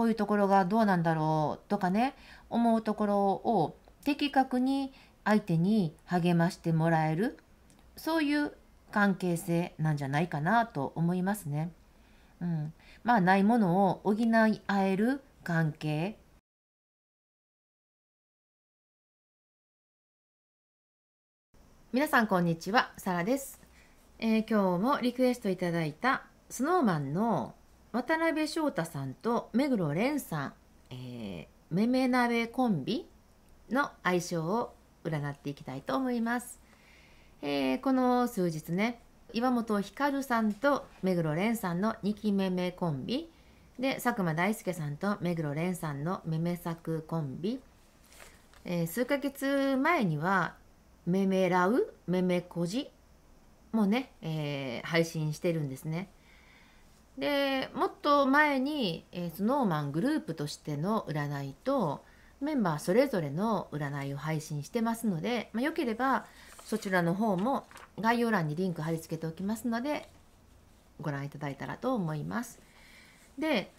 こういうところがどうなんだろうとかね思うところを的確に相手に励ましてもらえるそういう関係性なんじゃないかなと思いますね。うん、まあないものを補い合える関係皆さんこんにちはサラです、えー、今日もリクエストいただいた snowman の渡辺翔太さんと目黒蓮さん、えー、めめ鍋コンビの相性を占っていきたいと思います。えー、この数日ね岩本光さんと目黒蓮さんの2期めめコンビで佐久間大介さんと目黒蓮さんのめめ作コンビ、えー、数ヶ月前にはめめらうめめこじもね、えー、配信してるんですね。でもっと前に、えー、スノーマングループとしての占いとメンバーそれぞれの占いを配信してますので、まあ、よければそちらの方も概要欄にリンク貼り付けておきますのでご覧いただいたらと思います。で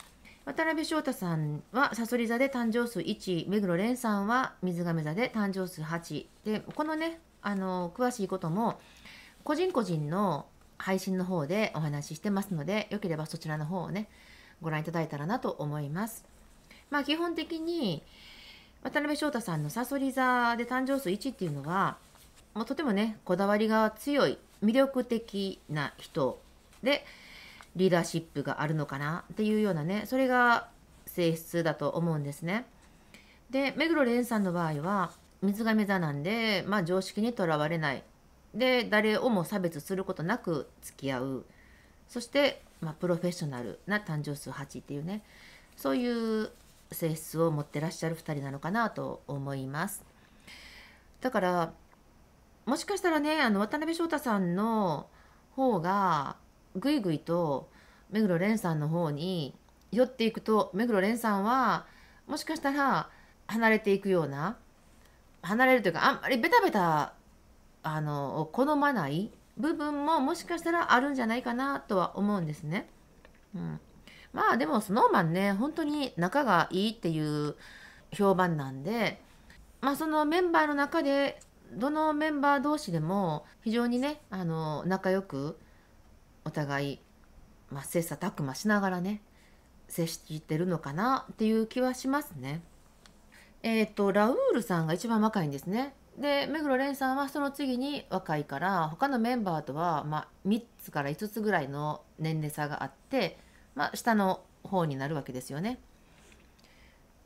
渡辺翔太さんはさそり座で誕生数1目黒蓮さんは水亀座で誕生数8でこのねあの詳しいことも個人個人の配信の方でお話ししてますので、よければそちらの方をね、ご覧いただいたらなと思います。まあ基本的に、渡辺翔太さんのサソリ座で誕生数1っていうのは、もうとてもね、こだわりが強い、魅力的な人で、リーダーシップがあるのかなっていうようなね、それが性質だと思うんですね。で、目黒蓮さんの場合は、水亀座なんで、まあ常識にとらわれないで誰をも差別することなく付き合うそして、まあ、プロフェッショナルな誕生数8っていうねそういう性質を持ってらっしゃる2人なのかなと思います。だからもしかしたらねあの渡辺翔太さんの方がぐいぐいと目黒蓮さんの方に寄っていくと目黒蓮さんはもしかしたら離れていくような離れるというかあんまりベタベタあの好まない部分ももしかしたらあるんじゃないかなとは思うんですね。うん、まあでも snowman ね本当に仲がいいっていう評判なんで、まあ、そのメンバーの中でどのメンバー同士でも非常にねあの仲良くお互い、まあ、切磋琢磨しながらね接してるのかなっていう気はしますね。えっ、ー、とラウールさんが一番若いんですね。で目黒蓮さんはその次に若いから他のメンバーとは、まあ、3つから5つぐらいの年齢差があって、まあ、下の方になるわけですよね。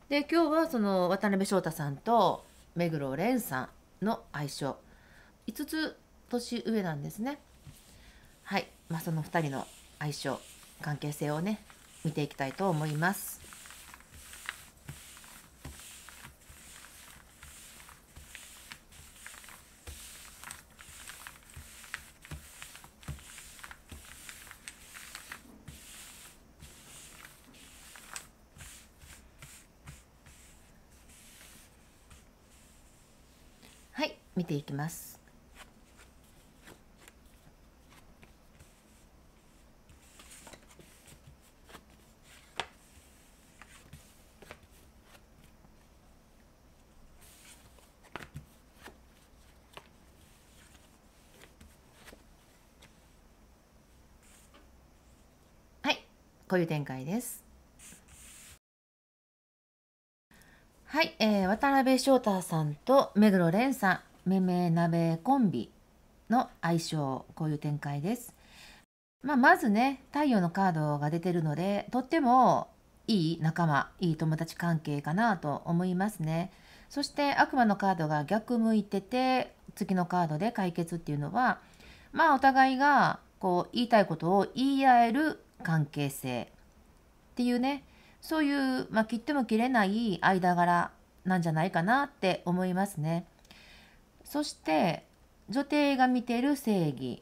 で今日はその渡辺翔太さんと目黒蓮さんの相性5つ年上なんですね。はい、まあ、その2人の相性関係性をね見ていきたいと思います。見ていきます。はい、こういう展開です。はい、えー、渡辺翔太さんと目黒蓮さん、めめ鍋コンビの相性こういう展開です、まあ、まずね太陽のカードが出てるのでとってもいい仲間いい友達関係かなと思いますねそして悪魔のカードが逆向いてて月のカードで解決っていうのはまあお互いがこう言いたいことを言い合える関係性っていうねそういう、まあ、切っても切れない間柄なんじゃないかなって思いますね。そして女帝が見てる正義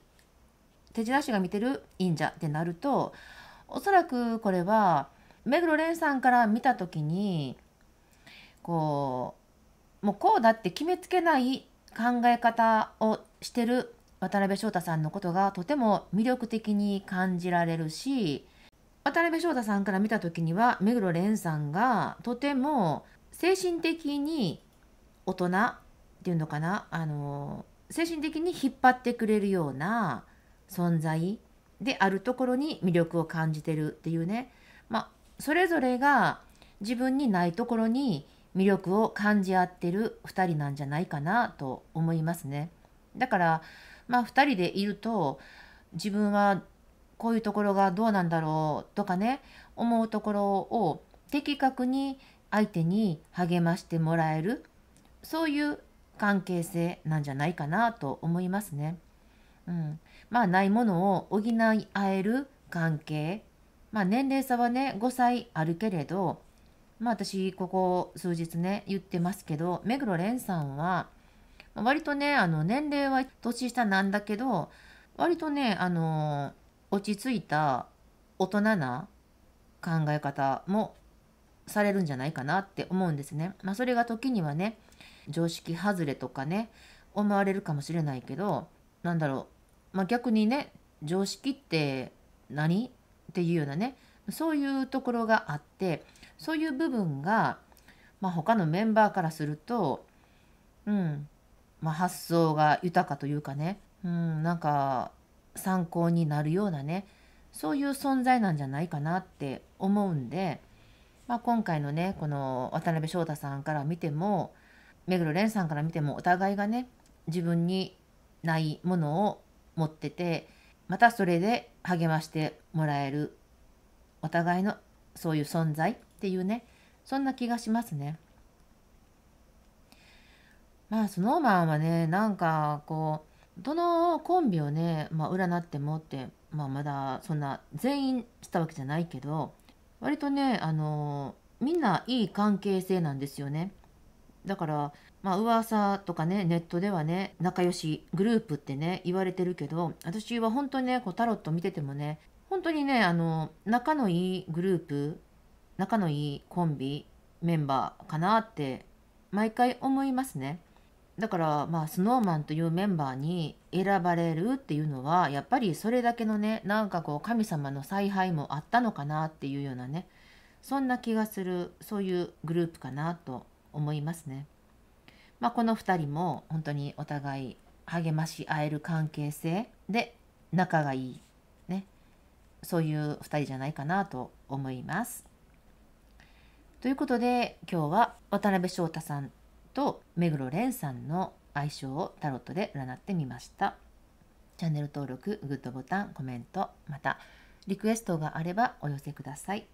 手品師が見てる忍者ってなるとおそらくこれは目黒蓮さんから見た時にこうもうこうだって決めつけない考え方をしてる渡辺翔太さんのことがとても魅力的に感じられるし渡辺翔太さんから見た時には目黒蓮さんがとても精神的に大人ていうのかなあの精神的に引っ張ってくれるような存在であるところに魅力を感じてるっていうね、まあ、それぞれが自分にないところに魅力を感じ合ってる2人なんじゃないかなと思いますね。だから、まあ、2人でいると自分はこういうところがどうなんだろうとかね思うところを的確に相手に励ましてもらえるそういう関係性なんじゃないかなと思いますね。うん、まあないものを補い合える関係、まあ、年齢差はね5歳あるけれど、まあ、私ここ数日ね言ってますけど目黒蓮さんは割とねあの年齢は年下なんだけど割とねあの落ち着いた大人な考え方もされるんじゃないかなって思うんですね。まあ、それが時にはね常識外れとかね思われるかもしれないけどなんだろう、まあ、逆にね常識って何っていうようなねそういうところがあってそういう部分が、まあ、他のメンバーからすると、うんまあ、発想が豊かというかね、うん、なんか参考になるようなねそういう存在なんじゃないかなって思うんで、まあ、今回のねこの渡辺翔太さんから見ても目黒蓮さんから見てもお互いがね自分にないものを持っててまたそれで励ましてもらえるお互いのそういう存在っていうねそんな気がしますね。まあスノーマンはねなんかこうどのコンビをね、まあ、占ってもって、まあ、まだそんな全員したわけじゃないけど割とねあのみんないい関係性なんですよね。だからまあ噂とかねネットではね仲良しグループってね言われてるけど私は本当にねこうタロット見ててもね本当にねあの仲のいいグループ仲のいいコンビメンバーかなって毎回思いますね。だからまあ snowman というメンバーに選ばれるっていうのはやっぱりそれだけのねなんかこう神様の采配もあったのかなっていうようなねそんな気がするそういうグループかなと思いますね。まあ、この2人も本当にお互い励まし合える関係性で仲がいい、ね、そういう2人じゃないかなと思います。ということで今日は渡辺翔太さんと目黒蓮さんの相性をタロットで占ってみました。チャンネル登録、グッドボタン、コメント、またリクエストがあればお寄せください。